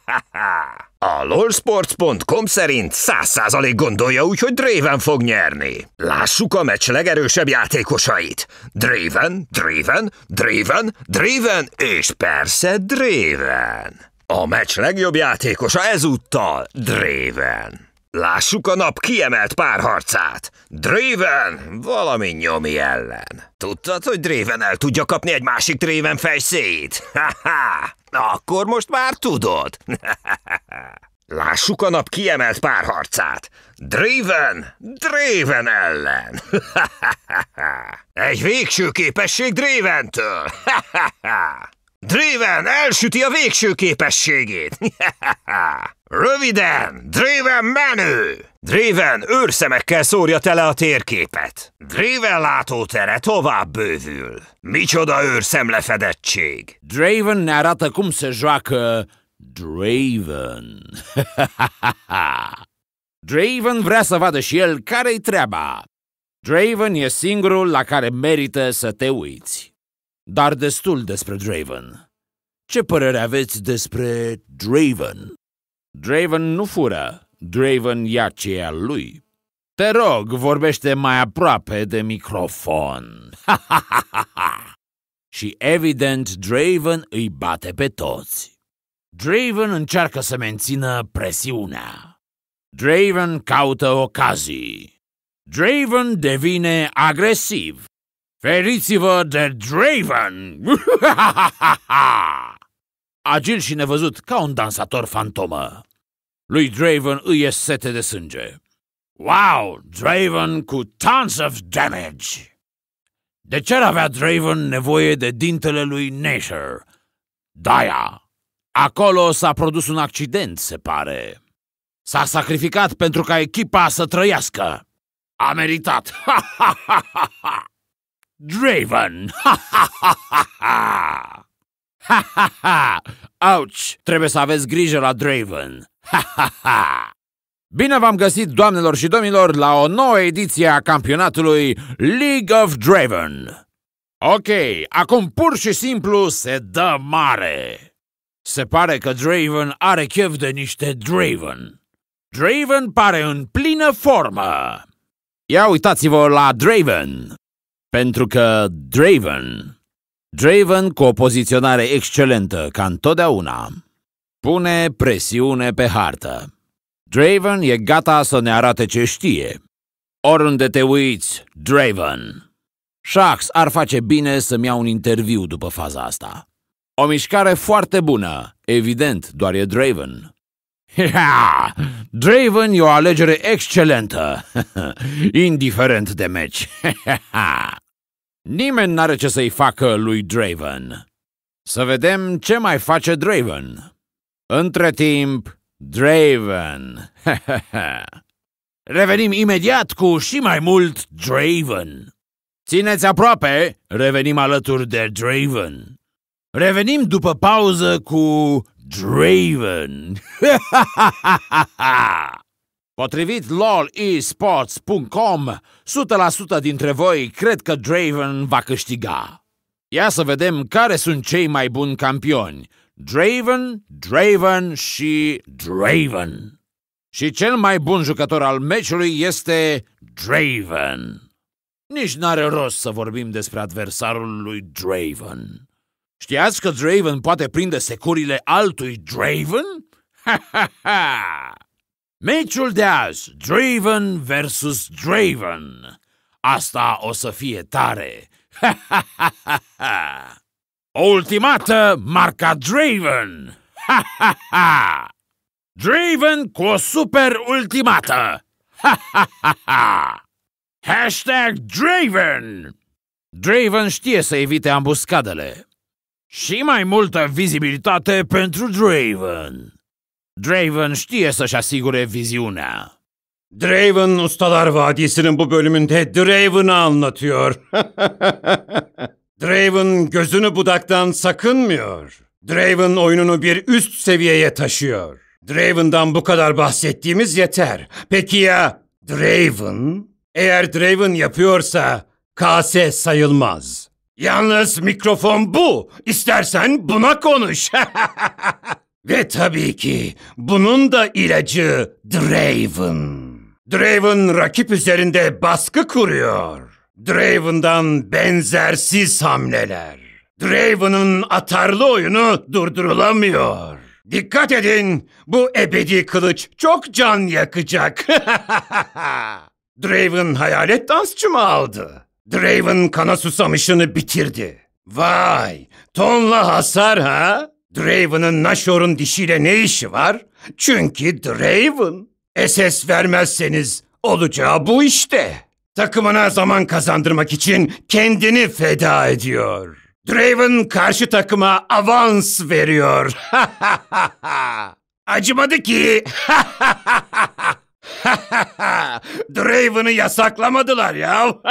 *laughs* a lolsports.com szerint 100% gondolja úgy, hogy Draven fog nyerni. Lássuk a meccs legerősebb játékosait. Draven, Draven, Draven, Draven és persze Draven. A meccs legjobb játékosa ezúttal Draven. Lássuk a nap kiemelt párharcát! Draven valami nyomi ellen. Tudtad, hogy Draven el tudja kapni egy másik Draven fejszét. *laughs* Ha-ha! Akkor most már tudod! *laughs* Lássuk a nap kiemelt párharcát! Draven! Draven ellen! *laughs* egy végső képesség Draventől! Draven elsüti a végső képességét! Röviden, Driven menő! Driven őrszemekkel szórja tele a térképet. Driven látótere tovább bővül. Micsoda őrszem lefedettség! Draven ne arată cum se joacă Draven. *laughs* Draven vrea să vadă și el care-i treaba. Draven e singurul la care merită să te uiți. Dar destul despre Draven. Ce părere aveți despre Draven? Draven nu fură, Draven ia ceea lui. Te rog, vorbește mai aproape de microfon. *laughs* Ha, ha, ha, ha, ha. Și evident, Draven îi bate pe toți. Draven încearcă să mențină presiunea. Draven caută ocazii. Draven devine agresiv. Feriți-vă de Draven! *laughs* Ha, ha, ha, ha, ha agil și nevăzut ca un dansator fantomă. Lui Draven îi e sete de sânge. Wow, Draven cu tons of damage! De ce ar avea Draven nevoie de dintele lui Nasher? Daia! Acolo s-a produs un accident, se pare. S-a sacrificat pentru ca echipa să trăiască. A meritat! *laughs* Ha, ha, ha, ha, ha! Draven! Ha, ha, ha, ha, ha! Ha, ha, ha! Auci! Trebuie să aveți grijă la Draven! Ha, ha, ha! Bine v-am găsit, doamnelor și domnilor, la o nouă ediție a campionatului League of Draven! Ok, acum pur și simplu se dă mare! Se pare că Draven are chef de niște Draven. Draven pare în plină formă! Ia uitați-vă la Draven! Pentru că Draven Draven, cu o poziționare excelentă, ca întotdeauna, pune presiune pe hartă. Draven e gata să ne arate ce știe. Oriunde te uiți, Draven! Shax ar face bine să-mi ia un interviu după faza asta. O mișcare foarte bună, evident, doar e Draven. Ha! Draven e o alegere excelentă, *laughs* indiferent de meci. Nimeni n-are ce să-i facă lui Draven. Să vedem ce mai face Draven. Între timp, Draven. *laughs* Revenim imediat cu și mai mult Draven. Țineți aproape, revenim alături de Draven. Revenim după pauză cu Draven. *laughs* Potrivit lolesports.com, 100% dintre voi cred că Draven va câștiga. Ia să vedem care sunt cei mai buni campioni. Draven, Draven și Draven. Și cel mai bun jucător al meciului este Draven. Nici n-are rost să vorbim despre adversarul lui Draven. Știați că Draven poate prinde securile altui Draven? Ha, ha, ha! Meciul de azi, Draven versus Draven. Asta o să fie tare. O *laughs* ultimată marca Draven. *laughs* Draven cu o super ultimată. *laughs* Hashtag Draven. Draven știe să evite ambuscadele. Și mai multă vizibilitate pentru Draven. Draven știe să-și asigure e viziunea. Draven Ustalar Vadisi'nin bu bölümünde Draven'ı anlatıyor. *laughs* Draven gözünü budaktan sakınmıyor. Draven oyununu bir üst seviyeye taşıyor. Draven'dan bu kadar bahsettiğimiz yeter. Peki ya Draven? Eğer Draven yapıyorsa KS sayılmaz. Yalnız mikrofon bu. İstersen buna konuş. *laughs* Ve tabii ki bunun da ilacı Draven. Draven rakip üzerinde baskı kuruyor. Draven'dan benzersiz hamleler. Draven'ın atarlı oyunu durdurulamıyor. Dikkat edin, bu ebedi kılıç çok can yakacak. *laughs* Draven hayalet dansçı mı aldı? Draven kana susamışını bitirdi. Vay, tonla hasar ha? Draven'ın Nashor'un dişiyle ne işi var? Çünkü Draven. SS vermezseniz olacağı bu işte. Takımına zaman kazandırmak için kendini feda ediyor. Draven karşı takıma avans veriyor. *laughs* Acımadı ki. *laughs* Draven'ı yasaklamadılar ya. *laughs*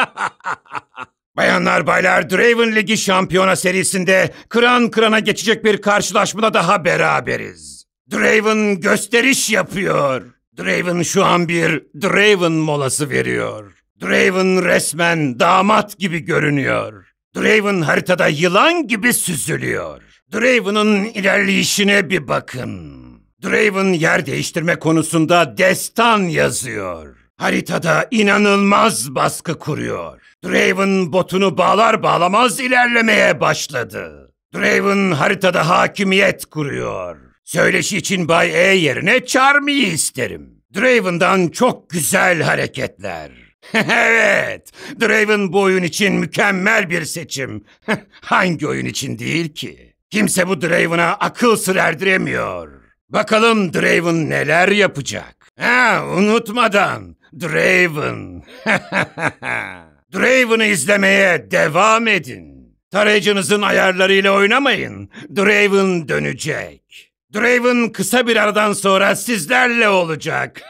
Bayanlar baylar Draven Ligi şampiyona serisinde kıran kırana geçecek bir karşılaşmada daha beraberiz. Draven gösteriş yapıyor. Draven şu an bir Draven molası veriyor. Draven resmen damat gibi görünüyor. Draven haritada yılan gibi süzülüyor. Draven'ın ilerleyişine bir bakın. Draven yer değiştirme konusunda destan yazıyor. Haritada inanılmaz baskı kuruyor. Draven botunu bağlar bağlamaz ilerlemeye başladı. Draven haritada hakimiyet kuruyor. Söyleşi için Bay E yerine Charmy'yi isterim. Draven'dan çok güzel hareketler. *laughs* evet, Draven bu oyun için mükemmel bir seçim. *laughs* Hangi oyun için değil ki? Kimse bu Draven'a akıl sır erdiremiyor. Bakalım Draven neler yapacak. Ha, unutmadan Draven. *laughs* Draven'ı izlemeye devam edin. Tarayıcınızın ayarlarıyla oynamayın. Draven dönecek. Draven kısa bir aradan sonra sizlerle olacak.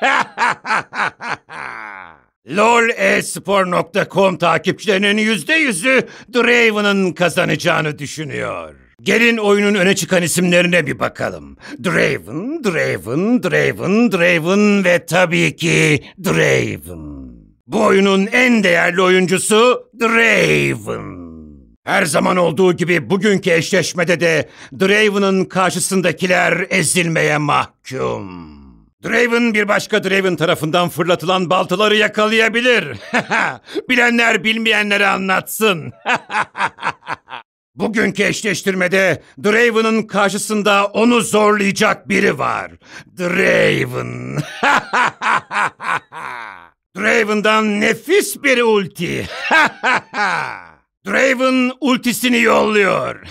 *laughs* LOL.espor.com takipçilerinin yüzde yüzü Draven'ın kazanacağını düşünüyor. Gelin oyunun öne çıkan isimlerine bir bakalım. Draven, Draven, Draven, Draven ve tabii ki Draven. Bu oyunun en değerli oyuncusu Draven. Her zaman olduğu gibi bugünkü eşleşmede de Draven'ın karşısındakiler ezilmeye mahkum. Draven bir başka Draven tarafından fırlatılan baltaları yakalayabilir. *laughs* Bilenler bilmeyenlere anlatsın. *laughs* Bugünkü eşleştirmede Draven'ın karşısında onu zorlayacak biri var. Draven. *laughs* Draven'dan nefis bir ulti. *laughs* Draven ultisini yolluyor. *laughs*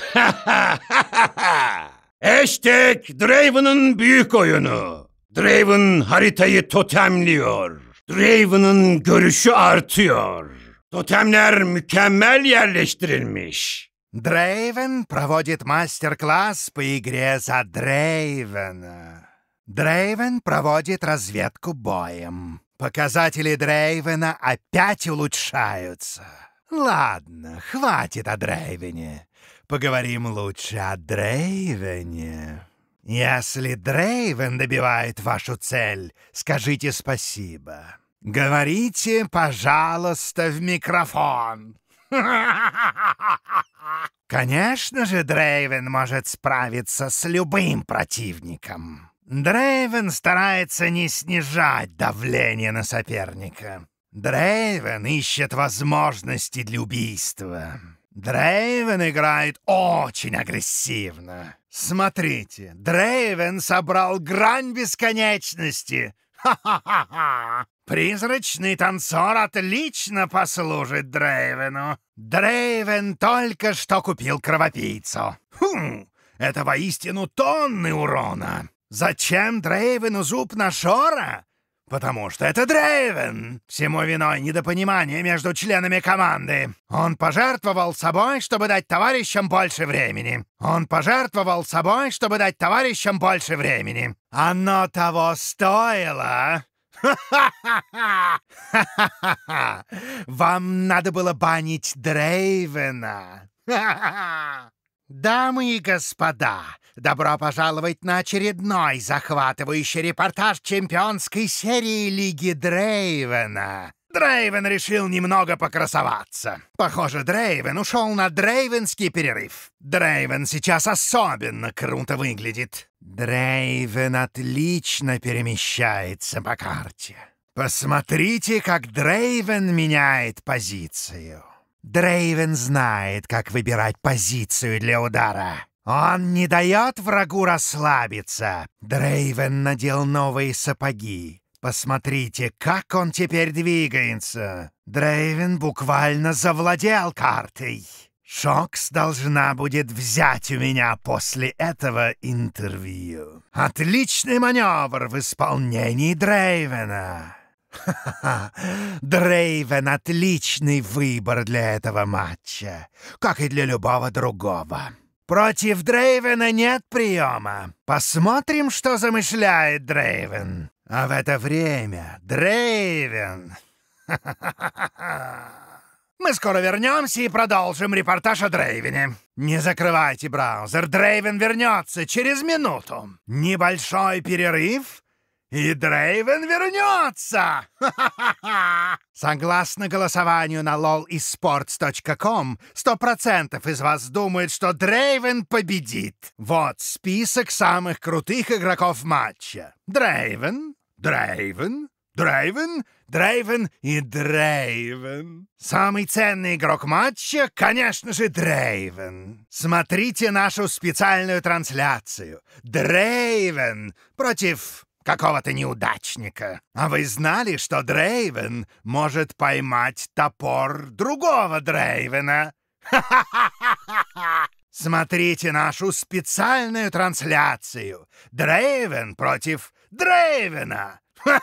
Hashtag Draven'ın büyük oyunu. Draven haritayı totemliyor. Draven'ın görüşü artıyor. Totemler mükemmel yerleştirilmiş. Draven проводит мастер-класс по игре за Дрейвена. Дрейвен проводит разведку боем. Показатели Дрейвена опять улучшаются. Ладно, хватит о Дрейвене. Поговорим лучше о Дрейвене. Если Дрейвен добивает вашу цель, скажите спасибо. Говорите, пожалуйста, в микрофон. *laughs* Конечно же, Дрейвен может справиться с любым противником. Дрейвен старается не снижать давление на соперника. Дрейвен ищет возможности для убийства. Дрейвен играет очень агрессивно. Смотрите, Дрейвен собрал грань бесконечности. Ха-ха-ха-ха! Призрачный танцор отлично послужит Дрейвену. Дрейвен только что купил кровопийцу. Хм, это воистину тонны урона. Зачем Дрейвену зуб на Шора? Потому что это Дрейвен. Всему виной недопонимание между членами команды. Он пожертвовал собой, чтобы дать товарищам больше времени. Он пожертвовал собой, чтобы дать товарищам больше времени. Оно того стоило. Вам надо было банить Дрейвена. Дамы и господа, добро пожаловать на очередной захватывающий репортаж чемпионской серии Лиги Дрейвена. Дрейвен решил немного покрасоваться. Похоже, Дрейвен ушел на дрейвенский перерыв. Дрейвен сейчас особенно круто выглядит. Дрейвен отлично перемещается по карте. Посмотрите, как Дрейвен меняет позицию. Дрейвен знает, как выбирать позицию для удара. Он не дает врагу расслабиться. Дрейвен надел новые сапоги. Посмотрите, как он теперь двигается. Дрейвен буквально завладел картой. Шокс должна будет взять у меня после этого интервью. Отличный маневр в исполнении Дрейвена. *laughs* Дрейвен — отличный выбор для этого матча, как и для любого другого. Против Дрейвена нет приема. Посмотрим, что замышляет Дрейвен. А в это время Дрейвен... *laughs* Мы скоро вернемся и продолжим репортаж о Дрейвене. Не закрывайте браузер, Дрейвен вернется через минуту. Небольшой перерыв, и Дрейвен вернется! Согласно голосованию на lolisports.com, 100% из вас думают, что Дрейвен победит. Вот список самых крутых игроков матча. Дрейвен, Дрейвен, Дрейвен, Дрейвен и Дрейвен. Самый ценный игрок матча, конечно же, Дрейвен. Смотрите нашу специальную трансляцию. Дрейвен против какого-то неудачника. А вы знали, что Дрейвен может поймать топор другого Дрейвена? *laughs* Смотрите нашу специальную трансляцию. Дрейвен против Дрейвена. *laughs*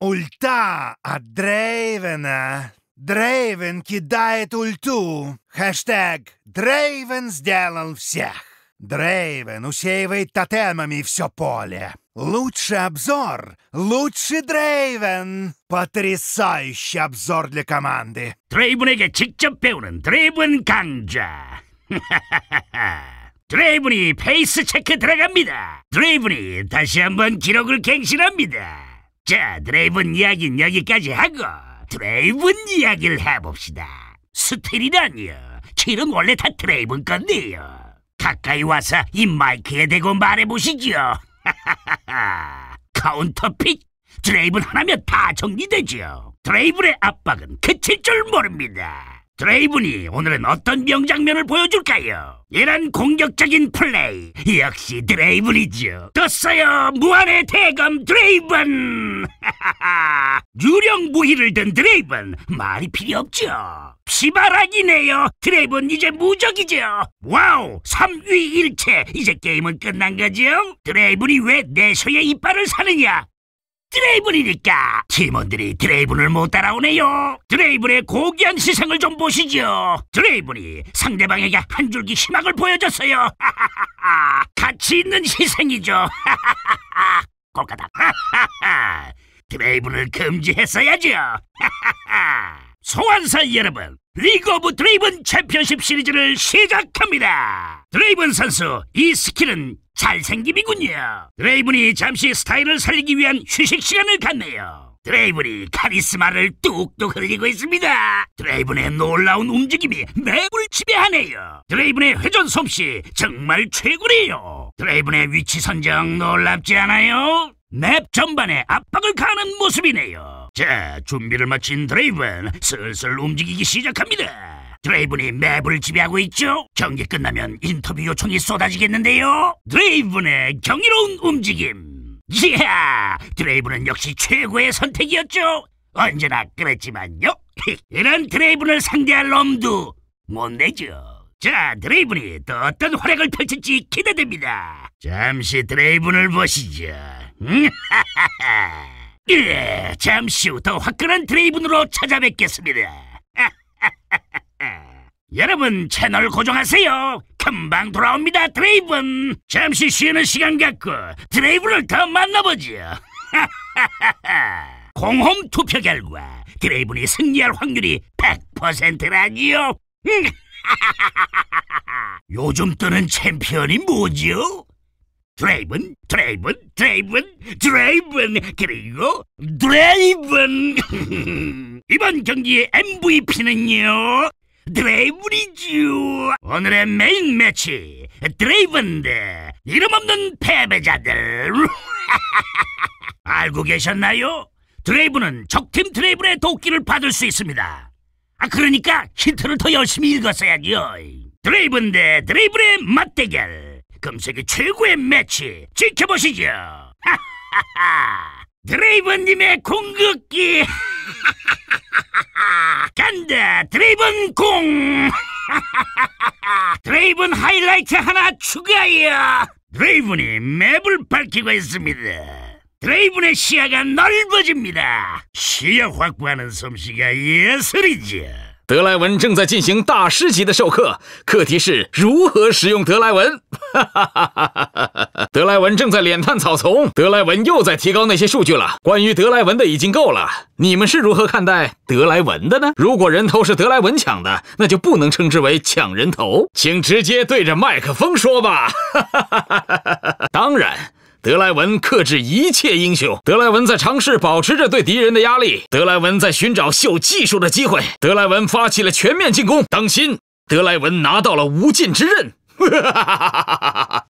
Ульта от Дрейвена. Дрейвен кидает ульту. Хэштег «Дрейвен сделал всех». Дрейвен усеивает тотемами все поле. Лучший обзор! Лучший Дрейвен! Потрясающий обзор для команды! 드레이븐에게 직접 배우는 드레이븐 강좌! 드레이븐이 페이스 체크 들어갑니다! 드레이븐이 다시 한번 기록을 갱신합니다! 자, 드레이븐 이야기는 여기까지 하고 드레이븐 이야기를 해봅시다. 스틸이라니요. 칠은 원래 다 드레이븐 건데요. 가까이 와서 이 마이크에 대고 말해보시지요. *laughs* 카운터핏 드레이븐 하나면 다정리되죠 드레이븐의 압박은 그칠 줄 모릅니다. 드레이븐이 오늘은 어떤 명장면을 보여줄까요? 이런 공격적인 플레이 역시 드레이븐이죠. 떴어요 무한의 대검 드레이븐. *laughs* 유령 무기를 든 드레이븐 말이 필요 없죠. 피바락이네요. 드레이븐 이제 무적이죠. 와우 3위 일체 이제 게임은 끝난 거죠? 드레이븐이 왜 내소의 이빨을 사느냐? 드레이븐이니까 팀원들이 드레이븐을 못 따라오네요. 드레이븐의 고귀한 시상을 좀 보시죠. 드레이븐이 상대방에게 한 줄기 희망을 보여줬어요. 같이 있는 시생이죠. 꼴까닥 드레이븐을 금지했어야죠. 소환사 여러분, 리그 오브 드레이븐 챔피언십 시리즈를 시작합니다. 드레이븐 선수, 이 스킬은 잘생김이군요. 드레이븐이 잠시 스타일을 살리기 위한 휴식 시간을 갖네요. 드레이븐이 카리스마를 뚝뚝 흘리고 있습니다. 드레이븐의 놀라운 움직임이 매물 지배하네요. 드레이븐의 회전 솜씨 정말 최고래요. 드레이븐의 위치 선정 놀랍지 않아요? 맵 전반에 압박을 가하는 모습이네요. 자, 준비를 마친 드레이븐 슬슬 움직이기 시작합니다. 드레이븐이 맵을 지배하고 있죠? 경기 끝나면 인터뷰 요청이 쏟아지겠는데요? 드레이븐의 경이로운 움직임! 이야! 드레이븐은 역시 최고의 선택이었죠? 언제나 그랬지만요? *laughs* 이런 드레이븐을 상대할 놈도 못 내죠. 자, 드레이븐이 또 어떤 활약을 펼칠지 기대됩니다. 잠시 드레이븐을 보시죠. 음, 예, 잠시 후 더 화끈한 드레이븐으로 찾아뵙겠습니다. *laughs* 여러분 채널 고정하세요. 금방 돌아옵니다. 드레이븐. 잠시 쉬는 시간 갖고 드레이브를 더 만나보죠. *laughs* 공홈 투표 결과 드레이븐이 승리할 확률이 100%라니요. *laughs* 요즘 뜨는 챔피언이 뭐지요? 드레이븐, 드레이븐, 드레이븐, 드레이븐, 그리고 드레이븐. *laughs* 이번 경기의 MVP는요. 드레이브리쥬 오늘의 메인 매치 드레이븐인 이름 없는 패배자들 *laughs* 알고 계셨나요? 드레이브는 적팀 드레이브의 도끼를 받을 수 있습니다 아 그러니까 힌트를 더 열심히 읽었어야죠 드레이븐인 드레이브의 맞대결 금세기 최고의 매치 지켜보시죠 *laughs* 하하하 드레이븐님의 공격기 *laughs* 간다 드레이븐 공 *laughs* 드레이븐 하이라이트 하나 추가요 드레이븐이 맵을 밝히고 있습니다 드레이븐의 시야가 넓어집니다 시야 확보하는 솜씨가 예술이죠 德莱文正在进行大师级的授课，课题是如何使用德莱文。*laughs* 德莱文正在脸探草丛，德莱文又在提高那些数据了。关于德莱文的已经够了，你们是如何看待德莱文的呢？如果人头是德莱文抢的，那就不能称之为抢人头。请直接对着麦克风说吧。*laughs* 当然。德莱文克制一切英雄。德莱文在尝试保持着对敌人的压力。德莱文在寻找秀技术的机会。德莱文发起了全面进攻。当心！德莱文拿到了无尽之刃。*laughs*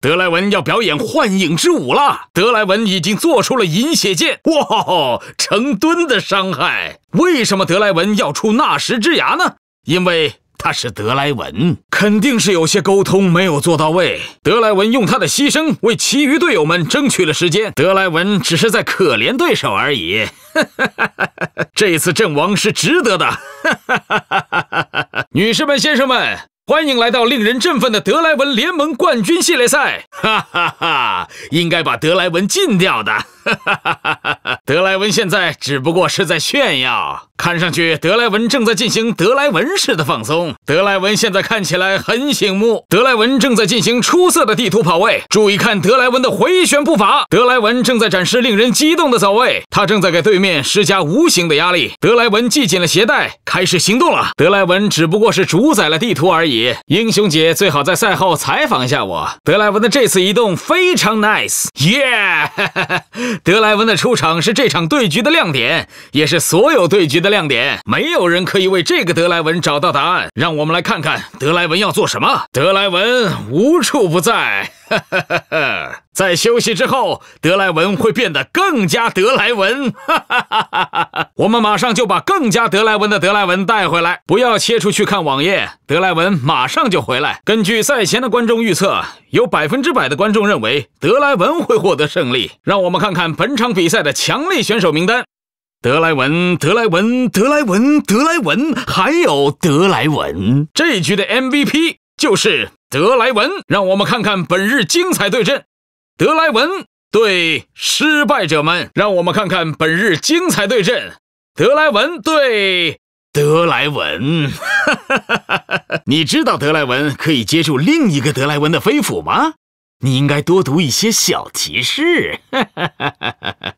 德莱文要表演幻影之舞了。德莱文已经做出了饮血剑。哇，成吨的伤害！为什么德莱文要出纳什之牙呢？因为。他是德莱文，肯定是有些沟通没有做到位。德莱文用他的牺牲为其余队友们争取了时间。德莱文只是在可怜对手而已。*laughs* 这次阵亡是值得的。*laughs* 女士们、先生们，欢迎来到令人振奋的德莱文联盟冠军系列赛。哈哈哈，应该把德莱文禁掉的。*laughs* 德莱文现在只不过是在炫耀。看上去德莱文正在进行德莱文式的放松。德莱文现在看起来很醒目。德莱文正在进行出色的地图跑位。注意看德莱文的回旋步伐，德莱文正在展示令人激动的走位。他正在给对面施加无形的压力。德莱文系紧了鞋带，开始行动了。德莱文只不过是主宰了地图而已。英雄姐最好在赛后采访一下我。德莱文的这次移动非常 nice。耶！德莱文的出场是这场对局的亮点，也是所有对局的。亮点，没有人可以为这个德莱文找到答案。让我们来看看德莱文要做什么。德莱文无处不在，*laughs* 在休息之后，德莱文会变得更加德莱文。*laughs* 我们马上就把更加德莱文的德莱文带回来。不要切出去看网页，德莱文马上就回来。根据赛前的观众预测，有百分之百的观众认为德莱文会获得胜利。让我们看看本场比赛的强力选手名单。德莱文，德莱文，德莱文，德莱文，还有德莱文，这局的 MVP 就是德莱文。让我们看看本日精彩对阵，德莱文对失败者们。让我们看看本日精彩对阵，德莱文对德莱文。*laughs* 你知道德莱文可以接住另一个德莱文的飞斧吗？你应该多读一些小提示。*laughs*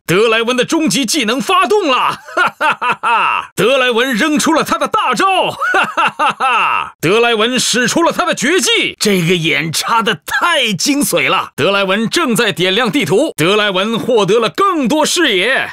德莱文的终极技能发动了。哈哈哈哈！德莱文扔出了他的大招。哈哈哈哈！德莱文使出了他的绝技，这个眼插的太精髓了。德莱文正在点亮地图。德莱文获得了更多视野。